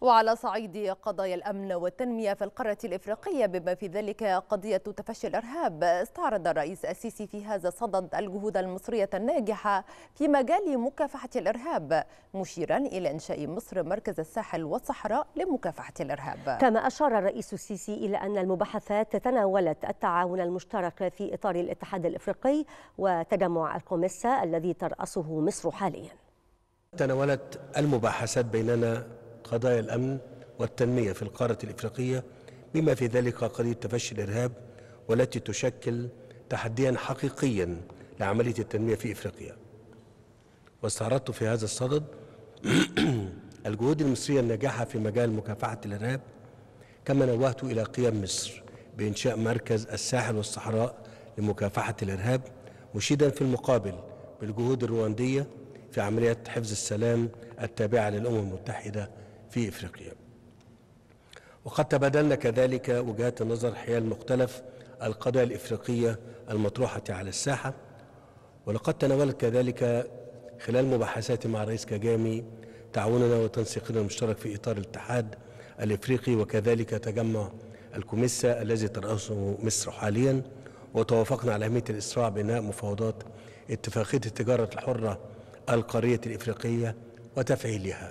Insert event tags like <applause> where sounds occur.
وعلى صعيد قضايا الأمن والتنمية في القارة الإفريقية بما في ذلك قضية تفشي الإرهاب استعرض الرئيس السيسي في هذا الصدد الجهود المصرية الناجحة في مجال مكافحة الإرهاب مشيرا إلى إنشاء مصر مركز الساحل والصحراء لمكافحة الإرهاب كما أشار الرئيس السيسي إلى أن المباحثات تناولت التعاون المشترك في إطار الاتحاد الإفريقي وتجمع الكوميسا الذي ترأسه مصر حاليا تناولت المباحثات بيننا قضايا الأمن والتنمية في القارة الإفريقية بما في ذلك قضية تفشي الإرهاب والتي تشكل تحديا حقيقيا لعملية التنمية في إفريقيا واستعرضت في هذا الصدد <clears throat> الجهود المصرية الناجحة في مجال مكافحة الإرهاب كما نوهت إلى قيام مصر بإنشاء مركز الساحل والصحراء لمكافحة الإرهاب مشيدا في المقابل بالجهود الرواندية في عمليات حفظ السلام التابعة للأمم المتحدة في إفريقيا وقد تبادلنا كذلك وجهات النظر حيال مختلف القضايا الإفريقية المطروحة على الساحة ولقد تناولت كذلك خلال مباحثاتي مع الرئيس كاجامي تعاوننا وتنسيقنا المشترك في إطار الاتحاد الإفريقي وكذلك تجمع الكوميسا الذي ترأسه مصر حاليا وتوافقنا على أهمية الإسراع بإنهاء مفاوضات اتفاقية التجارة الحرة القارية الإفريقية وتفعيلها